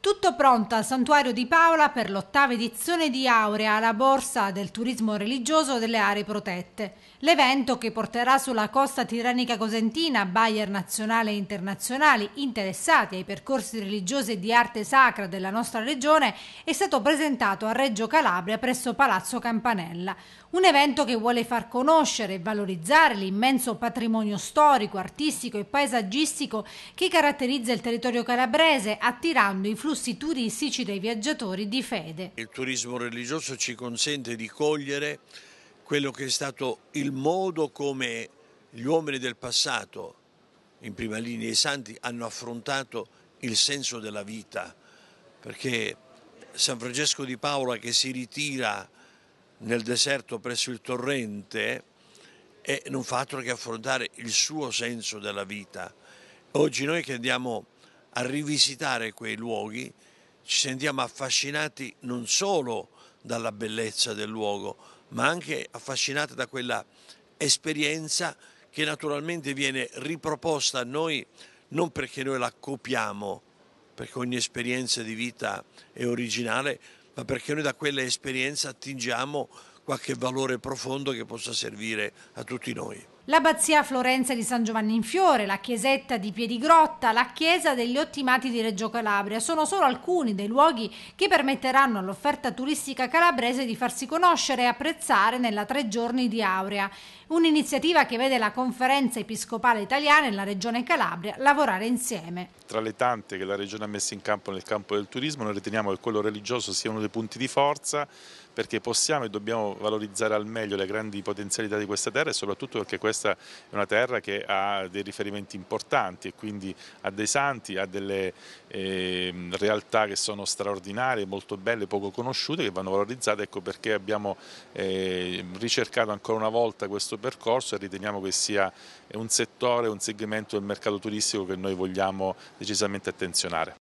Tutto pronto al Santuario di Paola per l'ottava edizione di Aurea, la borsa del turismo religioso delle aree protette. L'evento che porterà sulla costa tirannica cosentina buyer nazionali e internazionali interessati ai percorsi religiosi e di arte sacra della nostra regione è stato presentato a Reggio Calabria presso Palazzo Campanella. Un evento che vuole far conoscere e valorizzare l'immenso patrimonio storico, artistico e paesaggistico che caratterizza il territorio calabrese attirando i flussi flussi turistici dei viaggiatori di fede. Il turismo religioso ci consente di cogliere quello che è stato il modo come gli uomini del passato, in prima linea i santi, hanno affrontato il senso della vita, perché San Francesco di Paola che si ritira nel deserto presso il torrente e eh, non fa altro che affrontare il suo senso della vita. Oggi noi che andiamo a rivisitare quei luoghi ci sentiamo affascinati non solo dalla bellezza del luogo, ma anche affascinati da quella esperienza che naturalmente viene riproposta a noi non perché noi la copiamo, perché ogni esperienza di vita è originale, ma perché noi da quella esperienza attingiamo qualche valore profondo che possa servire a tutti noi l'abbazia Florenza di San Giovanni in Fiore, la chiesetta di Piedigrotta, la chiesa degli Ottimati di Reggio Calabria sono solo alcuni dei luoghi che permetteranno all'offerta turistica calabrese di farsi conoscere e apprezzare nella tre giorni di Aurea, un'iniziativa che vede la conferenza episcopale italiana e la regione Calabria lavorare insieme. Tra le tante che la regione ha messo in campo nel campo del turismo, noi riteniamo che quello religioso sia uno dei punti di forza perché possiamo e dobbiamo valorizzare al meglio le grandi potenzialità di questa terra e soprattutto perché questa questa è una terra che ha dei riferimenti importanti e quindi ha dei santi, ha delle eh, realtà che sono straordinarie, molto belle, poco conosciute, che vanno valorizzate, ecco perché abbiamo eh, ricercato ancora una volta questo percorso e riteniamo che sia un settore, un segmento del mercato turistico che noi vogliamo decisamente attenzionare.